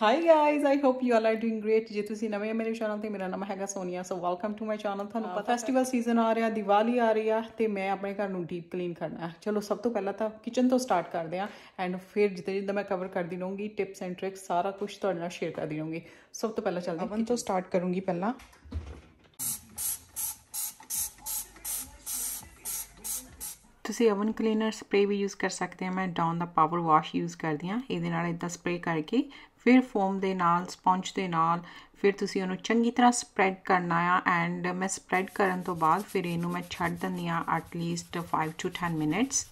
high guys I hope you all are doing great ਜੇ ਤੁਸੀਂ ਨਵੇਂ ਮੇਰੇ ਚੈਨਲ ਤੇ ਮੇਰਾ ਨਾਮ ਹੈਗਾ Sonia so welcome to my channel ਤੁਹਾਨੂੰ ਪਤਾ ਫੈਸਟੀਵਲ ਸੀਜ਼ਨ ਆ ਰਿਹਾ ਦੀਵਾਲੀ ਆ ਰਹੀ ਆ ਤੇ ਮੈਂ ਆਪਣੇ ਘਰ ਨੂੰ ਡੀਪ ਕਲੀਨ ਕਰਨਾ ਚਲੋ ਸਭ ਤੋਂ ਪਹਿਲਾਂ ਤਾਂ ਕਿਚਨ ਤੋਂ ਸਟਾਰਟ ਕਰਦੇ ਆ ਐਂਡ ਫਿਰ ਜਿੱਦ ਜਿੱਦ ਮੈਂ ਕਵਰ ਕਰਦੀ ਰਹੂੰਗੀ ਟਿਪਸ ਐਂਡ ਟ੍ਰਿਕਸ ਸਾਰਾ ਕੁਝ ਤੁਹਾਡੇ ਨਾਲ ਸ਼ੇਅਰ ਕਰਦੀ ਰਹੂੰਗੀ ਸਭ ਤੋਂ ਪਹਿਲਾਂ ਚਲਦੇ ਹਾਂ ਤੋਂ ਸਟਾਰਟ ਕਰੂੰਗੀ ਪਹਿਲਾਂ ਤੁਸੀਂ ਓਵਨ ਕਲੀਨਰ ਸਪਰੇ ਵੀ ਯੂਜ਼ ਕਰ ਸਕਦੇ ਆ ਮੈਂ ਡਾਨ ਦਾ ਪਾਵਰ ਵਾਸ਼ ਯੂਜ਼ ਕਰਦੀ ਆ ਇਹਦੇ ਨਾਲ ਇਦਾਂ ਸਪਰੇ ਕਰਕੇ ਫਿਰ ਫੋਮ ਦੇ ਨਾਲ ਸਪੌਂਜ ਦੇ ਨਾਲ ਫਿਰ ਤੁਸੀਂ ਉਹਨੂੰ ਚੰਗੀ ਤਰ੍ਹਾਂ ਸਪਰੈਡ ਕਰਨਾ ਆ ਐਂਡ ਮੈਂ ਸਪਰੈਡ ਕਰਨ ਤੋਂ ਬਾਅਦ ਫਿਰ ਇਹਨੂੰ ਮੈਂ ਛੱਡ ਦਿੰਦੀ ਆ ਐਟ 5 ਟੂ 10 ਮਿੰਟਸ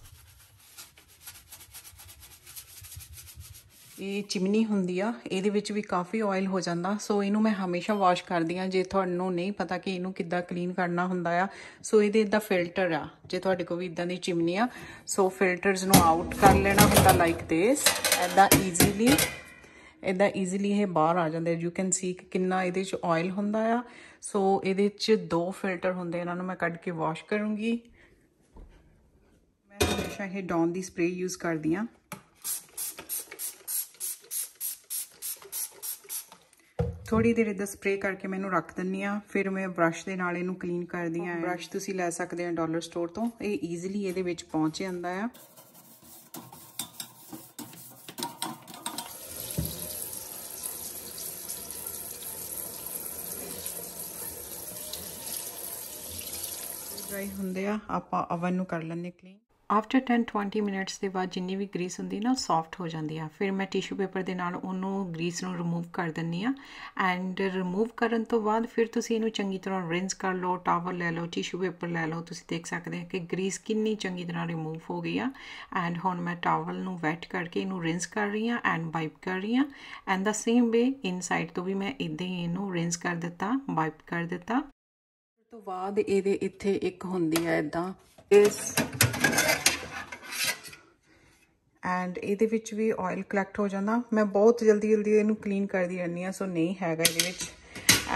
ਇਹ ਚਿਮਨੀ ਹੁੰਦੀ ਆ ਇਹਦੇ ਵਿੱਚ ਵੀ ਕਾਫੀ ਆਇਲ ਹੋ ਜਾਂਦਾ ਸੋ ਇਹਨੂੰ ਮੈਂ ਹਮੇਸ਼ਾ ਵਾਸ਼ ਕਰਦੀ ਆ ਜੇ ਤੁਹਾਨੂੰ ਨਹੀਂ ਪਤਾ ਕਿ ਇਹਨੂੰ ਕਿੱਦਾਂ ਕਲੀਨ ਕਰਨਾ ਹੁੰਦਾ ਆ ਸੋ ਇਹਦੇ ਇਦਾਂ ਫਿਲਟਰ ਆ ਜੇ ਤੁਹਾਡੇ ਕੋਲ ਵੀ ਇਦਾਂ ਦੀ ਚਿਮਨੀ ਆ ਸੋ ਫਿਲਟਰਸ ਨੂੰ ਆਊਟ ਕਰ ਲੈਣਾ ਹੁੰਦਾ ਲਾਈਕ ਥਿਸ ਐਦਾਂ ਈਜ਼ੀਲੀ ਇਦਾਂ ਈਜ਼ੀਲੀ ਇਹ ਬਾਹਰ ਆ ਜਾਂਦੇ ਯੂ ਕੈਨ ਸੀ ਕਿੰਨਾ ਇਹਦੇ ਚ ਆਇਲ ਹੁੰਦਾ ਆ ਸੋ ਇਹਦੇ ਚ ਦੋ ਫਿਲਟਰ ਹੁੰਦੇ ਇਹਨਾਂ ਨੂੰ ਮੈਂ ਕੱਢ ਕੇ ਵਾਸ਼ ਕਰੂੰਗੀ ਮੈਂ ਹਮੇਸ਼ਾ ਇਹ ਡੌਨ ਦੀ ਸਪਰੇ ਯੂਜ਼ ਕਰਦੀ ਆ ਥੋੜੀ ਦੇਰ ਇਹਦਾ ਸਪਰੇਅ ਕਰਕੇ ਮੈਨੂੰ ਰੱਖ ਦਿੰਨੀ ਆ ਫਿਰ ਮੈਂ ਬਰਸ਼ ਦੇ ਨਾਲ ਇਹਨੂੰ ਕਲੀਨ ਕਰਦੀ ਆ ਬਰਸ਼ ਤੁਸੀਂ ਲੈ ਸਕਦੇ ਆ ਡਾਲਰ ਸਟੋਰ ਤੋਂ ਇਹ ਈਜ਼ੀਲੀ ਇਹਦੇ ਵਿੱਚ ਪਹੁੰਚ ਜਾਂਦਾ ਆ ਡਰਾਈ ਹੁੰਦੇ ਆ ਆਪਾਂ ਅਵਨ ਨੂੰ ਕਰ ਲੈਣੇ ਕਲੀਨ ਆਫਟਰ 10 20 ਮਿੰਟਸ ਦੇ ਬਾਅਦ ਜਿੰਨੀ ਵੀ ਗਰੀਸ ਹੁੰਦੀ ਨਾ ਸੌਫਟ ਹੋ ਜਾਂਦੀ ਆ ਫਿਰ ਮੈਂ ਟਿਸ਼ੂ ਪੇਪਰ ਦੇ ਨਾਲ ਉਹਨੂੰ ਗਰੀਸ ਨੂੰ ਰਿਮੂਵ ਕਰ ਦਿੰਨੀ ਆ ਐਂਡ ਰਿਮੂਵ ਕਰਨ ਤੋਂ ਬਾਅਦ ਫਿਰ ਤੁਸੀਂ ਇਹਨੂੰ ਚੰਗੀ ਤਰ੍ਹਾਂ ਰਿੰਸ ਕਰ ਲਓ ਟਾਵਲ ਲੈ ਲਓ ਟਿਸ਼ੂ ਪੇਪਰ ਲੈ ਲਓ ਤੁਸੀਂ ਦੇਖ ਸਕਦੇ ਆ ਕਿ ਗਰੀਸ ਕਿੰਨੀ ਚੰਗੀ ਤਰ੍ਹਾਂ ਰਿਮੂਵ ਹੋ ਗਈ ਆ ਐਂਡ ਹੁਣ ਮੈਂ ਟਾਵਲ ਨੂੰ ਵੈਟ ਕਰਕੇ ਇਹਨੂੰ ਰਿੰਸ ਕਰ ਰਹੀ ਆ ਐਂਡ ਵਾਈਪ ਕਰ ਰਹੀ ਆ and the same way inside ਤੋਂ ਵੀ ਮੈਂ ਇਦਾਂ ਹੀ ਇਹਨੂੰ ਰਿੰਸ ਕਰ ਦਿੱਤਾ ਵਾਈਪ ਕਰ ਦਿੱਤਾ ਤੋਂ ਬਾਅਦ ਇਹਦੇ ਇੱਥੇ ਇੱਕ ਹੁੰਦੀ ਆ ਇਦਾਂ ਇਸ ਐਂਡ ਇਹਦੇ ਵਿੱਚ ਵੀ ਆਇਲ ਕਲੈਕਟ ਹੋ ਜਾਂਦਾ ਮੈਂ ਬਹੁਤ ਜਲਦੀ ਜਲਦੀ ਇਹਨੂੰ ਕਲੀਨ ਕਰਦੀ ਰਹਿੰਦੀ ਆ ਸੋ ਨਹੀਂ ਹੈਗਾ ਇਹਦੇ ਵਿੱਚ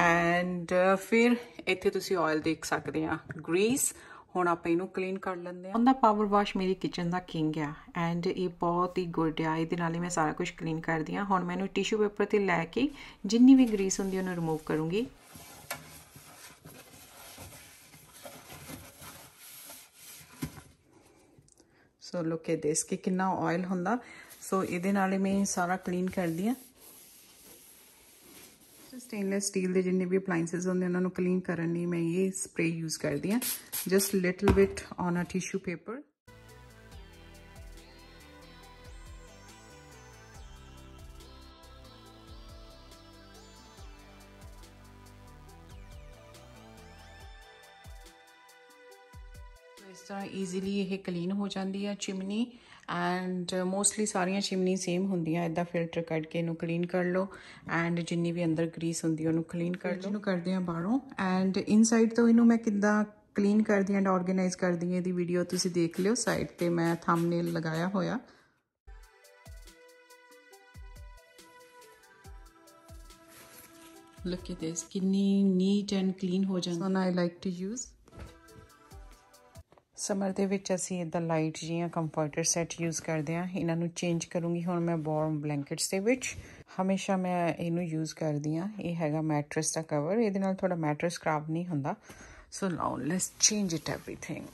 ਐਂਡ ਫਿਰ ਇੱਥੇ ਤੁਸੀਂ ਆਇਲ ਦੇਖ ਸਕਦੇ ਆ ਗਰੀਸ ਹੁਣ ਆਪਾਂ ਇਹਨੂੰ ਕਲੀਨ ਕਰ ਲੈਂਦੇ ਆ ਉਹਦਾ ਪਾਵਰ ਵਾਸ਼ ਮੇਰੀ ਕਿਚਨ ਦਾ ਕਿੰਗ ਆ ਐਂਡ ਇਹ ਬਹੁਤ ਹੀ ਗੁੱਡ ਆ ਇਹਦੇ ਨਾਲ ਹੀ ਮੈਂ ਸਾਰਾ ਕੁਝ ਕਲੀਨ ਕਰਦੀ ਆ ਹੁਣ ਮੈਂ ਇਹਨੂੰ ਟਿਸ਼ੂ ਪੇਪਰ ਤੇ ਲੈ ਕੇ ਜਿੰਨੀ ਵੀ ਗਰੀਸ ਹੁੰਦੀ ਉਹਨੂੰ ਰਿਮੂਵ ਕਰੂੰਗੀ ਸੋ ਲੁੱਕ ਐਟ ਦਿਸ ਕਿ ਕਿੰਨਾ ਆਇਲ ਹੁੰਦਾ ਸੋ ਇਹਦੇ ਨਾਲ ਹੀ ਮੈਂ ਸਾਰਾ ਕਲੀਨ ਕਰਦੀ ਆ ਸਟੇਨਲੈਸ ਸਟੀਲ ਦੇ ਜਿੰਨੇ ਵੀ ਅਪਲਾਈਂਸਸ ਹੁੰਦੇ ਉਹਨਾਂ ਨੂੰ ਕਲੀਨ ਕਰਨ ਲਈ ਮੈਂ ਇਹ ਸਪਰੇਅ ਯੂਜ਼ ਕਰਦੀ ਆ just little bit on a tissue paper easily ਇਹ ਕਲੀਨ ਹੋ ਜਾਂਦੀ ਹੈ ਚਿਮਨੀ ਐਂਡ ਮੋਸਟਲੀ ਸਾਰੀਆਂ ਚਿਮਨੀ ਸੇਮ ਹੁੰਦੀਆਂ ਇਦਾਂ ਫਿਲਟਰ ਕੱਢ ਕੇ ਇਹਨੂੰ ਕਲੀਨ ਕਰ ਲਓ ਐਂਡ ਜਿੰਨੀ ਵੀ ਅੰਦਰ ਗਰੀਸ ਹੁੰਦੀ ਉਹਨੂੰ ਕਲੀਨ ਕਰ ਲਓ ਇਹਨੂੰ ਕਰਦੇ ਆ ਬਾਹਰੋਂ ਐਂਡ ਇਨਸਾਈਡ ਤੋਂ ਇਹਨੂੰ ਮੈਂ ਕਿੱਦਾਂ ਕਲੀਨ ਕਰਦੀ ਐਂਡ ਆਰਗੇਨਾਈਜ਼ ਕਰਦੀ ਇਹਦੀ ਵੀਡੀਓ ਤੁਸੀਂ ਦੇਖ ਲਿਓ ਸਾਈਡ ਤੇ ਮੈਂ ਥੰਬਨੇਲ ਲਗਾਇਆ ਹੋਇਆ look at this kidney neat and clean ho janda so i like to use summer ਦੇ ਵਿੱਚ ਅਸੀਂ ਇਦਾਂ ਲਾਈਟ ਜੀਆਂ ਕੰਫਰਟਰ ਸੈੱਟ ਯੂਜ਼ ਕਰਦੇ ਆ ਇਹਨਾਂ ਨੂੰ ਚੇਂਜ ਕਰੂੰਗੀ ਹੁਣ ਮੈਂ ਵਾਰਮ ਬਲੈਂਕਟਸ ਦੇ ਵਿੱਚ ਹਮੇਸ਼ਾ ਮੈਂ ਇਹਨੂੰ ਯੂਜ਼ ਕਰਦੀ ਆ ਇਹ ਹੈਗਾ ਮੈਟ੍ਰੈਸ ਦਾ ਕਵਰ ਇਹਦੇ ਨਾਲ ਤੁਹਾਡਾ ਮੈਟ੍ਰੈਸ ਖਰਾਬ ਨਹੀਂ ਹੁੰਦਾ so now let's change it everything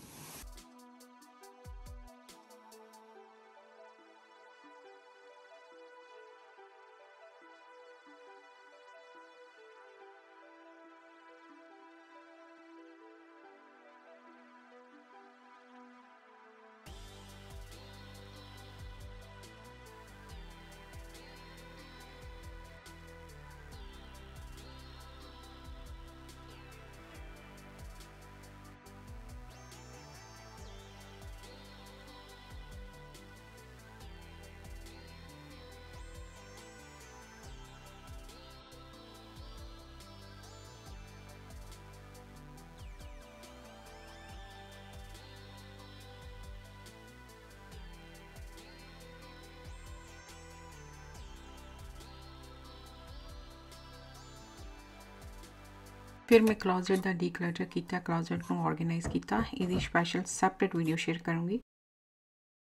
ਫਿਰ ਮੈਂ ਕਲੋਜ਼ਟ ਦਾ ਡੀਕਲਟਰ ਕੀਤਾ ਕਲੋਜ਼ਟ ਨੂੰ ਆਰਗੇਨਾਈਜ਼ ਕੀਤਾ ਇਹਦੀ ਸਪੈਸ਼ਲ ਸੈਪਰੇਟ ਵੀਡੀਓ ਸ਼ੇਅਰ ਕਰੂੰਗੀ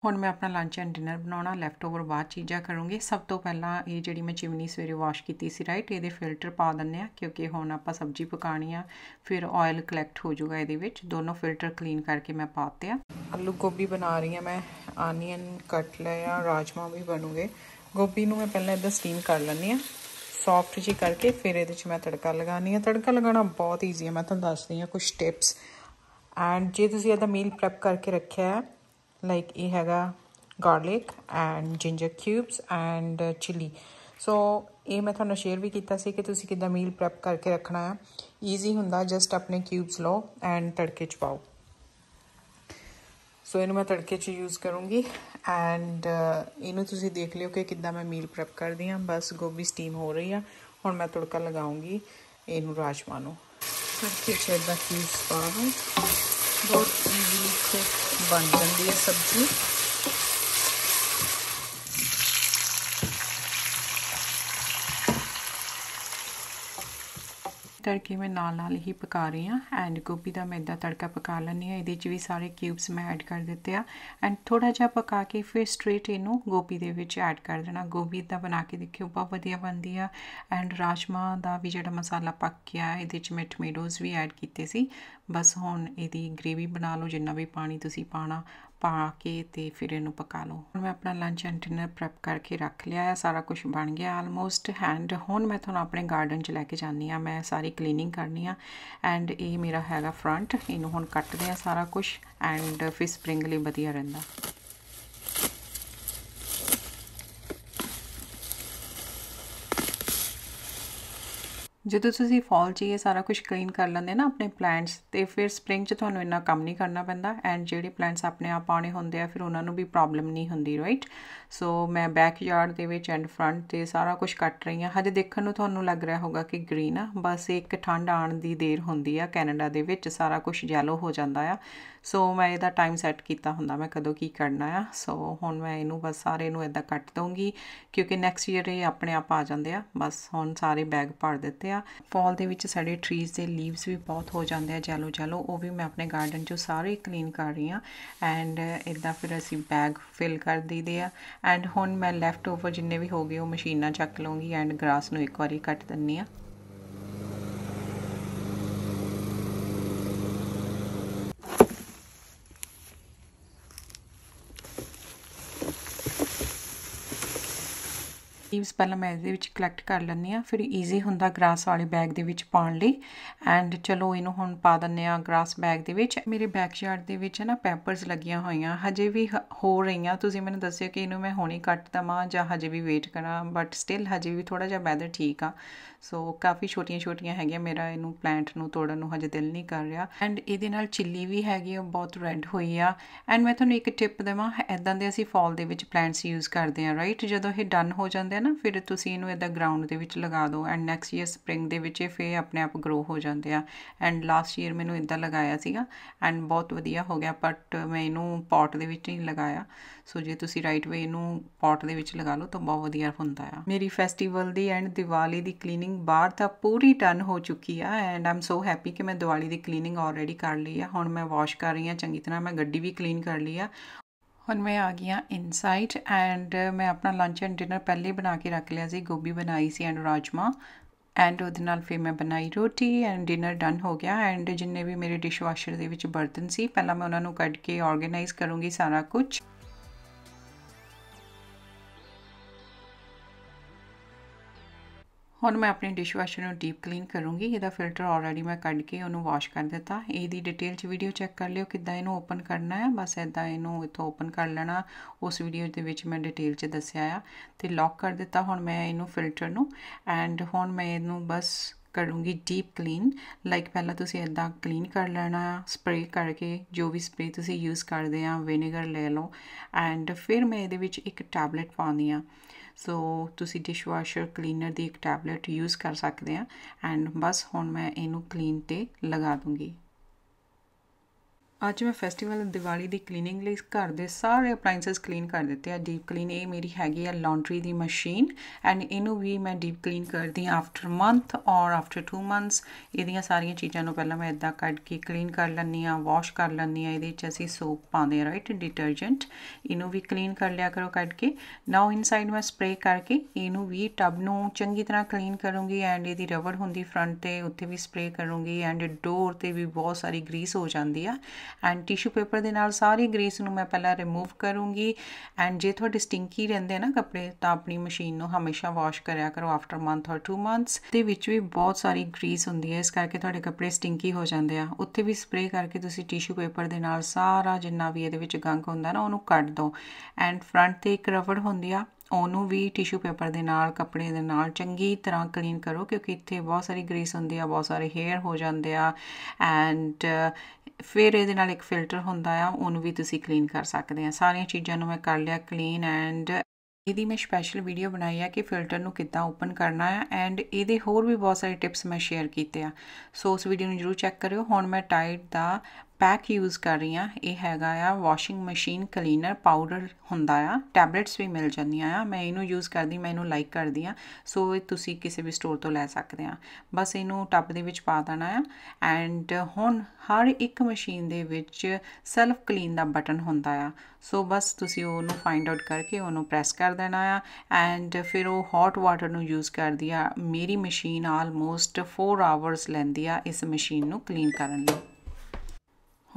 ਹੁਣ ਮੈਂ ਆਪਣਾ ਲੰਚ ਐਂਡ ਡਿਨਰ ਬਣਾਉਣਾ ਲੈਫਟ ਓਵਰ ਬਾਅਦ ਚੀਜ਼ਾਂ ਕਰੂੰਗੀ ਸਭ ਤੋਂ ਪਹਿਲਾਂ ਇਹ ਜਿਹੜੀ ਮੈਂ ਚਿਮਨੀ ਸਵੇਰੇ ਵਾਸ਼ ਕੀਤੀ ਸੀ ਰਾਈਟ ਇਹਦੇ ਫਿਲਟਰ ਪਾ ਦਿੰਨੇ ਆ ਕਿਉਂਕਿ ਹੁਣ ਆਪਾਂ ਸਬਜ਼ੀ ਪਕਾਣੀ ਆ ਫਿਰ ਆਇਲ ਕਲੈਕਟ ਹੋ ਜਾਊਗਾ ਇਹਦੇ ਵਿੱਚ ਦੋਨੋਂ ਫਿਲਟਰ ਕਲੀਨ ਕਰਕੇ ਮੈਂ ਪਾਤੇ ਆ ਆਲੂ ਗੋਭੀ ਬਣਾ ਰਹੀ ਆ ਮੈਂ ਆਨੀਅਨ ਕੱਟ ਲਿਆ ਰਾਜਮਾ ਵੀ ਬਣੂਗੇ ਗੋਭੀ ਨੂੰ ਮੈਂ ਪਹਿਲਾਂ ਇਦਾਂ ਸਟੀਮ ਕਰ ਲੈਣੀ ਆ ਸੌਫਟ ਜੀ ਕਰਕੇ ਫਿਰ ਇਹਦੇ 'ਚ ਮੈਂ ਤੜਕਾ ਲਗਾਉਣੀ ਹੈ ਤੜਕਾ ਲਗਾਉਣਾ ਬਹੁਤ ਈਜ਼ੀ ਹੈ ਮੈਂ ਤੁਹਾਨੂੰ ਦੱਸਦੀ ਹਾਂ ਕੁਝ ਟਿਪਸ ਐਂਡ ਜੇ ਤੁਸੀਂ ਇਹਦਾ ਮੀਲ ਪ੍ਰੈਪ ਕਰਕੇ ਰੱਖਿਆ ਹੈ ਲਾਈਕ ਇਹ ਹੈਗਾ garlic and ginger cubes and chilli so ਇਹ ਮੈਂ ਤੁਹਾਨੂੰ ਸ਼ੇਅਰ ਵੀ ਕੀਤਾ ਸੀ ਕਿ ਤੁਸੀਂ ਕਿਦਾਂ ਮੀਲ ਪ੍ਰੈਪ ਕਰਕੇ ਰੱਖਣਾ ਹੈ ਈਜ਼ੀ ਹੁੰਦਾ ਜਸਟ ਆਪਣੇ ਕਿਊਬਸ ਲਓ ਐਂਡ ਤੜਕੇ 'ਚ ਪਾਓ ਸੋ ਇਹਨੂੰ ਮੈਂ ਤੜਕੇ 'ਚ ਯੂਜ਼ ਕਰੂੰਗੀ ਐਂਡ uh, ਇਹਨੂੰ ਤੁਸੀਂ ਦੇਖ ਲਿਓ ਕਿ ਕਿੱਦਾਂ ਮੈਂ ਮੀਲ ਪ੍ਰੈਪ ਕਰਦੀ ਹਾਂ ਬਸ ਗੋਭੀ ਸਟੀਮ ਹੋ ਰਹੀ ਆ ਹੁਣ ਮੈਂ ਤੜਕਾ ਲਗਾਉਂਗੀ ਇਹਨੂੰ ਰਾਜਮਾ ਨੂੰ ਕਰਕੇ ਚੈਦਾ ਕੀਸ ਪਾਵਾਂ ਬਹੁਤ ਈਜ਼ੀਲੀ ਕੁਕ ਬਣ ਜਾਂਦੀ ਹੈ ਸਬਜ਼ੀ ਤੜਕੇ ਮੈਂ ਨਾਲ ਨਾਲ ਹੀ ਪਕਾ ਰਹੀ ਹਾਂ ਐਂਡ ਗੋਭੀ ਦਾ ਮੈਂ ਇਦਾਂ ਤੜਕਾ ਪਕਾ ਲੈਣੀ ਹੈ ਇਹਦੇ 'ਚ ਵੀ ਸਾਰੇ ਕਿਊਬਸ ਮੈਂ ਐਡ ਕਰ ਦਿੱਤੇ ਆ ਐਂਡ ਥੋੜਾ ਜਿਹਾ ਪਕਾ ਕੇ ਫਿਰ ਸਟ੍ਰੇਟ ਇਹਨੂੰ ਗੋਭੀ ਦੇ ਵਿੱਚ ਐਡ ਕਰ ਦੇਣਾ ਗੋਭੀ ਦਾ ਬਣਾ ਕੇ ਦੇਖਿਓ ਬਹੁਤ ਵਧੀਆ ਬਣਦੀ ਆ ਐਂਡ ਰਾਜਮਾ ਦਾ ਵੀ ਜਿਹੜਾ ਮਸਾਲਾ ਪੱਕ ਗਿਆ ਇਹਦੇ 'ਚ ਮੈਂ ਟੋਮੇਟੋਜ਼ ਵੀ ਐਡ ਕੀਤੇ ਸੀ ਬਸ ਹੁਣ ਇਹਦੀ ਗ੍ਰੇਵੀ ਬਣਾ ਲਓ ਜਿੰਨਾ ਵੀ ਪਾਣੀ ਤੁਸੀਂ ਪਾਣਾ ਪਾ ਕੇ ਤੇ ਫਿਰ ਇਹਨੂੰ ਪਕਾ ਲਓ ਹੁਣ ਮੈਂ ਆਪਣਾ ਲੰਚ ਐਂਡ ਡਿਨਰ ਪ੍ਰੈਪ ਕਰਕੇ ਰੱਖ ਲਿਆ ਹੈ ਸਾਰਾ ਕੁਝ ਬਣ ਗਿਆ ਆਲਮੋਸਟ ਹੈਂਡ ਹੁਣ ਮੈਂ ਤੁਹਾਨੂੰ ਆਪਣੇ ਗਾਰਡਨ 'ਚ ਲੈ ਕੇ ਜਾਨੀ ਆ ਮੈਂ ਸਾਰੀ ਕਲੀਨਿੰਗ ਕਰਨੀ ਆ ਐਂਡ ਇਹ ਮੇਰਾ ਹੈਗਾ ਫਰੰਟ ਇਹਨੂੰ ਹੁਣ ਕੱਟਦੇ ਆ ਸਾਰਾ ਕੁਝ ਐਂਡ ਫਿਰ ਸਪ੍ਰਿੰਗ ਲਈ ਵਧੀਆ ਰਹਿੰਦਾ ਜਦੋਂ ਤੁਸੀਂ ਫਾਲ 'ਚ ਇਹ ਸਾਰਾ ਕੁਝ ਕਲੀਨ ਕਰ ਲੈਂਦੇ ਨਾ ਆਪਣੇ ਪਲਾਂਟਸ ਤੇ ਫਿਰ ਸਪ੍ਰਿੰਗ 'ਚ ਤੁਹਾਨੂੰ ਇੰਨਾ ਕੰਮ ਨਹੀਂ ਕਰਨਾ ਪੈਂਦਾ ਐਂਡ ਜਿਹੜੇ ਪਲਾਂਟਸ ਆਪਣੇ ਆਪ ਆਉਣੇ ਹੁੰਦੇ ਆ ਫਿਰ ਉਹਨਾਂ ਨੂੰ ਵੀ ਪ੍ਰੋਬਲਮ ਨਹੀਂ ਹੁੰਦੀ ਰਾਈਟ ਸੋ ਮੈਂ ਬੈਕਯਾਰਡ ਦੇ ਵਿੱਚ ਐਂਡ ਫਰੰਟ ਤੇ ਸਾਰਾ ਕੁਝ ਕੱਟ ਰਹੀ ਆ ਹਜੇ ਦੇਖਣ ਨੂੰ ਤੁਹਾਨੂੰ ਲੱਗ ਰਿਹਾ ਹੋਗਾ ਕਿ ਗ੍ਰੀਨ ਆ ਬਸ ਇੱਕ ਠੰਡ ਆਣ ਦੀ ਦੇਰ ਹੁੰਦੀ ਆ ਕੈਨੇਡਾ ਦੇ ਵਿੱਚ ਸਾਰਾ ਕੁਝ ਯੈਲੋ ਹੋ ਜਾਂਦਾ ਆ ਸੋ ਮੈਂ ਇਹਦਾ ਟਾਈਮ ਸੈੱਟ ਕੀਤਾ ਹੁੰਦਾ ਮੈਂ ਕਦੋਂ ਕੀ ਕਰਨਾ ਆ ਸੋ ਹੁਣ ਮੈਂ ਇਹਨੂੰ ਬਸ ਸਾਰੇ ਨੂੰ ਇਦਾਂ ਕੱਟ ਦਊਂਗੀ ਕਿਉਂਕਿ ਨੈਕਸਟ ਈਅਰ ਇਹ ਆਪਣੇ ਆਪ ਆ ਜਾਂਦੇ ਆ ਬਸ ਹੁਣ ਸਾਰੇ ਬੈਗ ਭਰ ਦਿੱਤੇ ਆ ਫਾਲ ਦੇ ਵਿੱਚ ਸਾਡੇ ਟਰੀਜ਼ ਦੇ ਲੀਵਸ ਵੀ ਬਹੁਤ ਹੋ ਜਾਂਦੇ ਆ ਜੈਲੋ ਜੈਲੋ ਉਹ ਵੀ ਮੈਂ ਆਪਣੇ ਗਾਰਡਨ 'ਚੋਂ ਸਾਰੇ ਕਲੀਨ ਕਰ ਰਹੀ ਆ ਐਂਡ ਇਦਾਂ ਫਿਰ ਅਸੀਂ ਬੈਗ ਫਿਲ ਕਰ ਦਈਦੇ ਆ ਐਂਡ ਹੁਣ ਮੈਂ ਲੈਫਟ ਓਵਰ ਜਿੰਨੇ ਵੀ ਹੋ ਗਏ ਉਹ ਮਸ਼ੀਨਾਂ ਚੱਕ ਲਵਾਂਗੀ ਐਂਡ ਗ੍ਰਾਸ ਨੂੰ ਇੱਕ ਵਾਰੀ ਕੱਟ ਦਿੰਨੀ ਆ ਲੀਵਸ ਪਹਿਲਾਂ ਮੈਂ ਇਹਦੇ ਵਿੱਚ ਕਲੈਕਟ ਕਰ ਲੈਂਦੀ ਆ ਫਿਰ ਈਜ਼ੀ ਹੁੰਦਾ ਗ੍ਰਾਸ ਵਾਲੇ ਬੈਗ ਦੇ ਵਿੱਚ ਪਾਉਣ ਲਈ ਐਂਡ ਚਲੋ ਇਹਨੂੰ ਹੁਣ ਪਾ ਦਿੰਨੇ ਆ ਗ੍ਰਾਸ ਬੈਗ ਦੇ ਵਿੱਚ ਮੇਰੇ ਬੈਕਯਾਰਡ ਦੇ ਵਿੱਚ ਨਾ ਪੈਪਰਸ ਲੱਗੀਆਂ ਹੋਈਆਂ ਹਜੇ ਵੀ ਹੋ ਰਹੀਆਂ ਤੁਸੀਂ ਮੈਨੂੰ ਦੱਸਿਓ ਕਿ ਇਹਨੂੰ ਮੈਂ ਹੁਣੇ ਕੱਟ ਦਵਾਂ ਜਾਂ ਹਜੇ ਵੀ ਵੇਟ ਕਰਾਂ ਬਟ ਸਟਿਲ ਹਜੇ ਵੀ ਥੋੜਾ ਜਿਹਾ ਵੈਦਰ ਠੀਕ ਆ ਸੋ ਕਾਫੀ ਛੋਟੀਆਂ ਛੋਟੀਆਂ ਹੈਗੀਆਂ ਮੇਰਾ ਇਹਨੂੰ ਪਲਾਂਟ ਨੂੰ ਤੋੜਨ ਨੂੰ ਹਜੇ ਦਿਲ ਨਹੀਂ ਕਰ ਰਿਹਾ ਐਂਡ ਇਹਦੇ ਨਾਲ ਚਿੱਲੀ ਵੀ ਹੈਗੀ ਆ ਬਹੁਤ ਰੈੱਡ ਹੋਈ ਆ ਐਂਡ ਮੈਂ ਤੁਹਾਨੂੰ ਇੱਕ ਟਿਪ ਦੇਵਾਂ ਐਦਾਂ ਦੇ ਅਸੀਂ ਫਾਲ ਦੇ ਵਿੱਚ ਪਲਾਂਟਸ ਯੂਜ਼ ਕਰਦੇ ਆ ਰਾਈਟ ਜਦੋਂ ਇਹ ਡਨ ਹੋ ਜਾਂਦੇ ਹੈ ਨਾ ਫਿਰ ਤੁਸੀਂ ਇਹਨੂੰ ਇਦਾਂ ਗਰਾਊਂਡ ਦੇ ਵਿੱਚ ਲਗਾ ਦਿਓ ਐਂਡ ਨੈਕਸਟ ਈਅਰ ਸਪ੍ਰਿੰਗ ਦੇ ਵਿੱਚ ਇਹ ਫੇ ਆਪਣੇ ਆਪ ਗਰੋ ਹੋ ਜਾਂਦੇ ਆ ਐਂਡ ਲਾਸਟ ਈਅਰ ਮੈਨੂੰ ਇਦਾਂ ਲਗਾਇਆ ਸੀਗਾ ਐਂਡ ਬਹੁਤ ਵਧੀਆ ਹੋ ਗਿਆ ਬਟ ਮੈਂ ਇਹਨੂੰ ਪੌਟ ਦੇ ਵਿੱਚ ਨਹੀਂ ਲਗਾਇਆ ਸੋ ਜੇ ਤੁਸੀਂ ਰਾਈਟ ਵੇ ਇਹਨੂੰ ਪੌਟ ਦੇ ਵਿੱਚ ਲਗਾ ਲਓ ਤਾਂ ਬਹੁਤ ਵਧੀਆ ਹੁੰਦਾ ਆ ਮੇਰੀ ਫੈਸਟੀਵਲ ਦੀ ਐਂਡ ਦੀਵਾਲੀ ਦੀ ਕਲੀਨਿੰਗ ਬਾਹਰ ਤਾਂ ਪੂਰੀ ਡਨ ਹੋ ਚੁੱਕੀ ਆ ਐਂਡ ਆਮ ਸੋ ਹੈਪੀ ਕਿ ਮੈਂ ਦੀਵਾਲੀ ਦੀ ਕਲੀਨਿੰਗ ਆਲਰੇਡੀ ਕਰ ਲਈ ਆ ਹੁਣ ਮੈਂ ਵਾਸ਼ ਕਰ ਰਹੀ ਆ ਚੰਗੀ ਤਰ੍ਹਾਂ ਮੈਂ ਗੱਡੀ ਵੀ ਕਲੀਨ ਕਰ ਲਈ ਆ ਹੁਣ ਮੈਂ ਆ ਗਈ ਆ ਇਨਸਾਈਟ ਐਂਡ ਮੈਂ ਆਪਣਾ ਲੰਚ ਐਂਡ ਡਿਨਰ ਪਹਿਲੇ ਬਣਾ ਕੇ ਰੱਖ ਲਿਆ ਸੀ ਗੋਭੀ ਬਣਾਈ ਸੀ ਐਂਡ ਰਾਜਮਾ ਐਂਡ ਉਹਦੇ ਨਾਲ ਫੇ ਮੈਂ ਬਣਾਈ ਰੋਟੀ ਐਂਡ ਡਿਨਰ ਡਨ ਹੋ ਗਿਆ ਐਂਡ ਜਿੰਨੇ ਵੀ ਮੇਰੇ ਡਿਸ਼ਵਾਸ਼ਰ ਦੇ ਵਿੱਚ ਬਰਤਨ ਸੀ ਪਹਿਲਾਂ ਮੈਂ ਉਹਨਾਂ ਨੂੰ ਕੱਢ ਕੇ ਆਰਗੇਨਾਈਜ਼ ਕਰੂੰਗੀ ਸਾਰਾ ਕੁਝ ਹੁਣ ਮੈਂ ਆਪਣੀ ਡਿਸ਼ਵਾਸ਼ਰ ਨੂੰ ਡੀਪ ਕਲੀਨ ਕਰੂੰਗੀ ਇਹਦਾ ਫਿਲਟਰ ਆਲਰੇਡੀ ਮੈਂ ਕੱਢ ਕੇ ਉਹਨੂੰ ਵਾਸ਼ ਕਰ ਦਿੱਤਾ ਇਹਦੀ ਡਿਟੇਲ 'ਚ ਵੀਡੀਓ ਚੈੱਕ ਕਰ ਲਿਓ ਕਿੱਦਾਂ ਇਹਨੂੰ ਓਪਨ ਕਰਨਾ ਹੈ ਬਸ ਇਦਾਂ ਇਹਨੂੰ ਇਥੋਂ ਓਪਨ ਕਰ ਲੈਣਾ ਉਸ ਵੀਡੀਓ ਦੇ ਵਿੱਚ ਮੈਂ ਡਿਟੇਲ 'ਚ ਦੱਸਿਆ ਆ ਤੇ ਲੌਕ ਕਰ ਦਿੱਤਾ ਹੁਣ ਮੈਂ ਇਹਨੂੰ ਫਿਲਟਰ ਨੂੰ ਐਂਡ ਹੁਣ ਮੈਂ ਇਹਨੂੰ ਬਸ ਕਰੂੰਗੀ ਡੀਪ ਕਲੀਨ ਲਾਈਕ ਪਹਿਲਾਂ ਤੁਸੀਂ ਇਦਾਂ ਕਲੀਨ ਕਰ ਲੈਣਾ ਸਪਰੇ ਕਰਕੇ ਜੋ ਵੀ ਸਪਰੇ ਤੁਸੀਂ ਯੂਜ਼ ਕਰਦੇ ਆ ਵਿਨੇਗਰ ਲੈ ਲਓ ਐਂਡ ਫਿਰ ਮੈਂ ਇਹਦੇ ਵਿੱਚ ਇੱਕ ਟੈਬਲੇਟ ਪਾਉਂਦੀ ਆ ਸੋ ਤੁਸੀਂ ਡਿਸ਼ਵਾਸ਼ਰ ਕਲੀਨਰ ਦੀ ਇੱਕ ਟੈਬਲੇਟ ਯੂਜ਼ ਕਰ ਸਕਦੇ ਆ ਐਂਡ ਬਸ ਹੁਣ ਮੈਂ ਇਹਨੂੰ ਕਲੀਨ ਤੇ ਲਗਾ ਦੂੰਗੀ ਅੱਜ ਮੈਂ ਫੈਸਟੀਵਲ ਦੀਵਾਲੀ ਦੀ ਕਲੀਨਿੰਗ ਲਈ ਘਰ ਦੇ ਸਾਰੇ ਅਪਲਾਈਐਂਸਸ ਕਲੀਨ ਕਰ ਦਿੱਤੇ ਆ ਡੀਪ ਕਲੀਨ ਇਹ ਮੇਰੀ ਹੈਗੀ ਆ ਲਾਂਡਰੀ ਦੀ ਮਸ਼ੀਨ ਐਂਡ ਇਹਨੂੰ ਵੀ ਮੈਂ ਡੀਪ ਕਲੀਨ ਕਰਦੀ ਆ after month or after 2 months ਇਹਦੀਆਂ ਸਾਰੀਆਂ ਚੀਜ਼ਾਂ ਨੂੰ ਪਹਿਲਾਂ ਮੈਂ ਇਦਾਂ ਕੱਢ ਕੇ ਕਲੀਨ ਕਰ ਲੈਂਦੀ ਆ ਵਾਸ਼ ਕਰ ਲੈਂਦੀ ਆ ਇਹਦੇ ਵਿੱਚ ਅਸੀਂ ਸੋਪ ਪਾਉਂਦੇ ਆ ਰਾਈਟ ਡਿਟਰਜੈਂਟ ਇਹਨੂੰ ਵੀ ਕਲੀਨ ਕਰ ਲਿਆ ਕਰੋ ਕੱਢ ਕੇ ਨਾਓ ਇਨਸਾਈਡ ਮੈਂ ਸਪਰੇ ਕਰਕੇ ਇਹਨੂੰ ਵੀ ਟਬ ਨੂੰ ਚੰਗੀ ਤਰ੍ਹਾਂ ਕਲੀਨ ਕਰੂੰਗੀ ਐਂਡ ਇਹਦੀ ਰਬੜ ਹੁੰਦੀ ਫਰੰਟ ਤੇ ਉੱਥੇ ਵੀ ਸਪਰੇ ਕਰੂੰਗੀ ਐਂਡ ਡੋਰ ਤੇ ਵੀ ਬਹੁਤ ਸਾਰੀ ਗਰੀਸ ਹੋ ਜਾਂਦੀ ਆ ਐਂਡ ਟਿਸ਼ੂ ਪੇਪਰ ਦੇ ਨਾਲ ਸਾਰੀ ਗ੍ਰੀਸ ਨੂੰ ਮੈਂ ਪਹਿਲਾਂ ਰਿਮੂਵ ਕਰੂੰਗੀ ਐਂਡ ਜੇ ਤੁਹਾਡੇ ਸਟਿੰਕੀ ਰਹਿੰਦੇ ਨਾ ਕੱਪੜੇ ਤਾਂ ਆਪਣੀ ਮਸ਼ੀਨ ਨੂੰ ਹਮੇਸ਼ਾ ਵਾਸ਼ ਕਰਿਆ ਕਰੋ ਆਫਟਰ ਮੰਥ অর 2 ਮੰਥਸ ਦੇ ਵਿੱਚ ਵੀ ਬਹੁਤ ਸਾਰੀ ਗ੍ਰੀਸ ਹੁੰਦੀ ਹੈ ਇਸ ਕਰਕੇ ਤੁਹਾਡੇ ਕੱਪੜੇ ਸਟਿੰਕੀ ਹੋ ਜਾਂਦੇ ਆ ਉੱਥੇ ਵੀ ਸਪਰੇਅ ਕਰਕੇ ਤੁਸੀਂ ਟਿਸ਼ੂ ਪੇਪਰ ਦੇ ਨਾਲ ਸਾਰਾ ਜਿੰਨਾ ਵੀ ਇਹਦੇ ਵਿੱਚ ਗੰਗ ਹੁੰਦਾ ਨਾ ਉਹਨੂੰ ਕੱਢ ਦਿਓ ਐਂਡ ਫਰੰਟ ਤੇ ਇੱਕ ਰਬੜ ਹੁੰਦੀ ਆ ਉਹਨੂੰ ਵੀ ਟਿਸ਼ੂ ਪੇਪਰ ਦੇ ਨਾਲ ਕੱਪੜੇ ਦੇ ਨਾਲ ਚੰਗੀ ਤਰ੍ਹਾਂ ਕਲੀਨ ਕਰੋ ਕਿਉਂਕਿ ਇੱਥੇ ਬਹੁਤ ਸਾਰੀ ਗ੍ਰੀਸ ਹੁੰਦੀ ਆ ਬਹੁਤ ਸਾਰੇ ਹੇਅਰ ਹੋ ਜਾਂਦੇ ਆ ਐਂਡ ਫਿਰ ਇਹਦੇ ਨਾਲ ਇੱਕ ਫਿਲਟਰ ਹੁੰਦਾ ਆ ਉਹਨੂੰ ਵੀ ਤੁਸੀਂ ਕਲੀਨ ਕਰ ਸਕਦੇ ਆ ਸਾਰੀਆਂ ਚੀਜ਼ਾਂ ਨੂੰ ਮੈਂ ਕਰ ਲਿਆ ਕਲੀਨ ਐਂਡ ਇਹਦੀ ਮੈਂ ਸਪੈਸ਼ਲ ਵੀਡੀਓ ਬਣਾਈ ਆ ਕਿ ਫਿਲਟਰ ਨੂੰ ਕਿੱਦਾਂ ਓਪਨ ਕਰਨਾ ਆ ਐਂਡ ਇਹਦੇ ਹੋਰ ਵੀ ਬਹੁਤ ਸਾਰੇ ਟਿਪਸ ਮੈਂ ਸ਼ੇਅਰ ਕੀਤੇ ਆ ਸੋ ਉਸ ਵੀਡੀਓ ਨੂੰ ਜਰੂਰ ਚੈੱਕ ਕਰਿਓ ਹੁਣ ਮੈਂ ਟਾਈਡ ਦਾ ਪੈਕ ਯੂਜ਼ ਕਰ ਰਹੀ ਆ ਇਹ ਹੈਗਾ ਆ ਵਾਸ਼ਿੰਗ ਮਸ਼ੀਨ ਕਲੀਨਰ ਪਾਊਡਰ ਹੁੰਦਾ ਆ ਟੈਬਲੇਟਸ ਵੀ ਮਿਲ ਜਾਂਦੀਆਂ ਆ ਮੈਂ ਇਹਨੂੰ ਯੂਜ਼ ਕਰਦੀ ਮੈਂ ਇਹਨੂੰ ਲਾਈਕ ਕਰਦੀ ਆ ਸੋ ਇਹ ਤੁਸੀਂ ਕਿਸੇ ਵੀ ਸਟੋਰ ਤੋਂ ਲੈ ਸਕਦੇ ਆ ਬਸ ਇਹਨੂੰ ਟੱਬ ਦੇ ਵਿੱਚ ਪਾ ਦੇਣਾ ਆ ਐਂਡ ਹੁਣ ਹਰ ਇੱਕ ਮਸ਼ੀਨ ਦੇ ਵਿੱਚ ਸੈਲਫ ਕਲੀਨ ਦਾ ਬਟਨ ਹੁੰਦਾ ਆ ਸੋ ਬਸ ਤੁਸੀਂ ਉਹਨੂੰ ਫਾਈਂਡ ਆਊਟ ਕਰਕੇ ਉਹਨੂੰ ਪ੍ਰੈਸ ਕਰ ਦੇਣਾ ਆ ਐਂਡ ਫਿਰ ਉਹ ਹੌਟ ਵਾਟਰ ਨੂੰ ਯੂਜ਼ ਕਰਦੀ ਆ ਮੇਰੀ ਮਸ਼ੀਨ ਆਲਮੋਸਟ 4 ਆਵਰਸ ਲੈਂਦੀ ਆ ਇਸ ਮਸ਼ੀਨ ਨੂੰ ਕਲੀਨ ਕਰਨ ਲਈ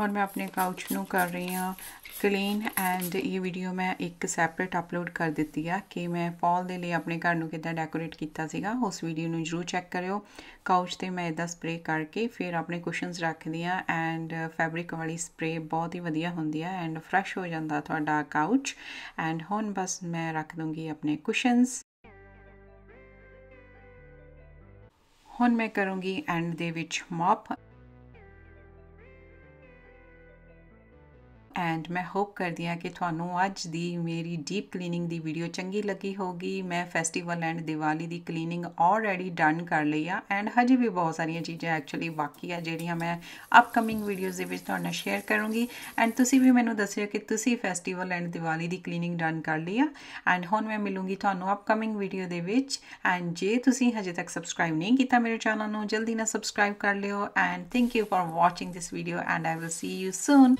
ਹੁਣ ਮੈਂ ਆਪਣੇ ਕਾਊਚ ਨੂੰ ਕਰ ਰਹੀ ਹਾਂ ਕਲੀਨ ਐਂਡ ਇਹ ਵੀਡੀਓ ਮੈਂ ਇੱਕ ਸੈਪਰੇਟ ਅਪਲੋਡ ਕਰ ਦਿੱਤੀ ਆ ਕਿ ਮੈਂ ਫਾਲ ਦੇ ਲਈ ਆਪਣੇ ਘਰ ਨੂੰ ਕਿੱਦਾਂ ਡੈਕੋਰੇਟ ਕੀਤਾ ਸੀਗਾ ਉਸ ਵੀਡੀਓ ਨੂੰ ਜਰੂਰ ਚੈੱਕ ਕਰਿਓ ਕਾਊਚ ਤੇ ਮੈਂ ਇਹਦਾ ਸਪਰੇ ਕਰਕੇ ਫਿਰ ਆਪਣੇ ਕੁਸ਼ਨਸ ਰੱਖਦੀ ਆ ਐਂਡ ਫੈਬਰਿਕ ਵਾਲੀ ਸਪਰੇ ਬਹੁਤ ਹੀ ਵਧੀਆ ਹੁੰਦੀ ਆ ਐਂਡ ਫਰੈਸ਼ ਹੋ ਜਾਂਦਾ ਤੁਹਾਡਾ ਕਾਊਚ ਐਂਡ ਹੁਣ ਬਸ ਮੈਂ ਰੱਖ ਦੂੰਗੀ ਆਪਣੇ ਕੁਸ਼ਨਸ ਹੁਣ ਮੈਂ ਕਰੂੰਗੀ ਐਂਡ ਦੇ ਵਿੱਚ ਮੌਪ ਐਂਡ ਮੈਂ ਹੋਪ ਕਰਦੀ ਹਾਂ ਕਿ ਤੁਹਾਨੂੰ ਅੱਜ ਦੀ ਮੇਰੀ ਡੀਪ ਕਲੀਨਿੰਗ ਦੀ ਵੀਡੀਓ ਚੰਗੀ ਲੱਗੀ ਹੋਗੀ ਮੈਂ ਫੈਸਟੀਵਲ ਐਂਡ ਦੀਵਾਲੀ ਦੀ ਕਲੀਨਿੰਗ ਆਲਰੇਡੀ ਡਨ ਕਰ ਲਈ ਆ ਐਂਡ ਹਜੇ ਵੀ ਬਹੁਤ ਸਾਰੀਆਂ ਚੀਜ਼ਾਂ ਐਕਚੁਅਲੀ ਬਾਕੀ ਆ ਜਿਹੜੀਆਂ ਮੈਂ ਅਪਕਮਿੰਗ ਵੀਡੀਓਜ਼ ਦੇ ਵਿੱਚ ਤੁਹਾਨੂੰ ਸ਼ੇਅਰ ਕਰੂੰਗੀ ਐਂਡ ਤੁਸੀਂ ਵੀ ਮੈਨੂੰ ਦੱਸਿਓ ਕਿ ਤੁਸੀਂ ਫੈਸਟੀਵਲ ਐਂਡ ਦੀਵਾਲੀ ਦੀ ਕਲੀਨਿੰਗ ਡਨ ਕਰ ਲਈ ਆ ਐਂਡ ਹੁਣ ਮੈਂ ਮਿਲੂੰਗੀ ਤੁਹਾਨੂੰ ਅਪਕਮਿੰਗ ਵੀਡੀਓ ਦੇ ਵਿੱਚ ਐਂਡ ਜੇ ਤੁਸੀਂ ਹਜੇ ਤੱਕ ਸਬਸਕ੍ਰਾਈਬ ਨਹੀਂ ਕੀਤਾ ਮੇਰੇ ਚੈਨਲ ਨੂੰ ਜਲਦੀ ਨਾਲ ਸਬਸਕ੍ਰਾਈਬ ਕਰ ਲਿਓ and thank you for watching this video and I will see you ਸੂਨ